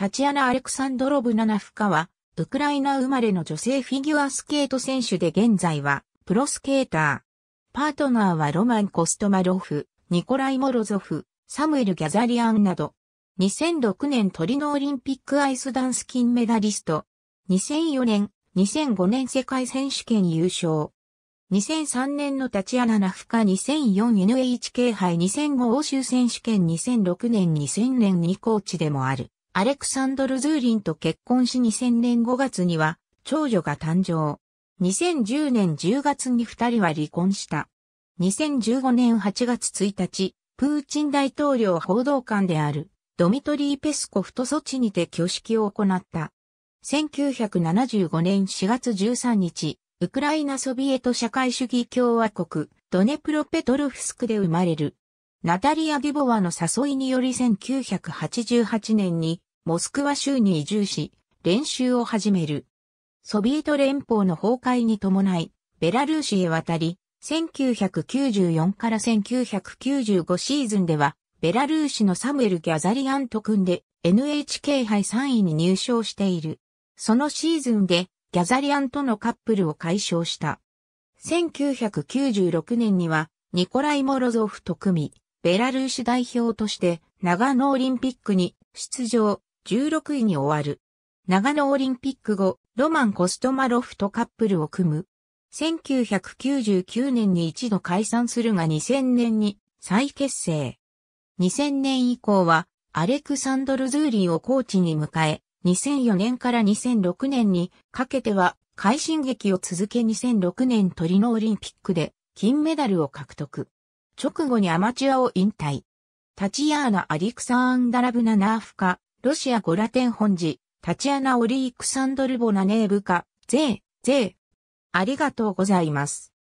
タチアナ・アレクサンドロブナナフカは、ウクライナ生まれの女性フィギュアスケート選手で現在は、プロスケーター。パートナーはロマン・コストマロフ、ニコライ・モロゾフ、サムエル・ギャザリアンなど、2006年トリノオリンピックアイスダンス金メダリスト、2004年、2005年世界選手権優勝。2003年のタチアナ・ナフカ 2004NHK 杯2005欧州選手権2006年2000年にコーチでもある。アレクサンドル・ズーリンと結婚し2000年5月には長女が誕生。2010年10月に二人は離婚した。2015年8月1日、プーチン大統領報道官であるドミトリー・ペスコフと措置にて挙式を行った。1975年4月13日、ウクライナソビエト社会主義共和国ドネプロペトルフスクで生まれるナタリア・デボワの誘いにより1988年にモスクワ州に移住し、練習を始める。ソビエト連邦の崩壊に伴い、ベラルーシへ渡り、1994から1995シーズンでは、ベラルーシのサムエル・ギャザリアンと組んで NHK 杯3位に入賞している。そのシーズンでギャザリアンとのカップルを解消した。1996年にはニコライ・モロゾフと組み、ベラルーシ代表として長野オリンピックに出場、16位に終わる。長野オリンピック後、ロマン・コストマロフとカップルを組む。1999年に一度解散するが2000年に再結成。2000年以降はアレクサンドル・ズーリーをコーチに迎え、2004年から2006年にかけては快進撃を続け2006年トリノオリンピックで金メダルを獲得。直後にアマチュアを引退。タチアーナ・アリクサーンダラブナ・ナーフカ、ロシア・ゴラテン本ジ、タチアナ・オリークサンドルボナ・ネーブカ、ゼー、ゼー。ありがとうございます。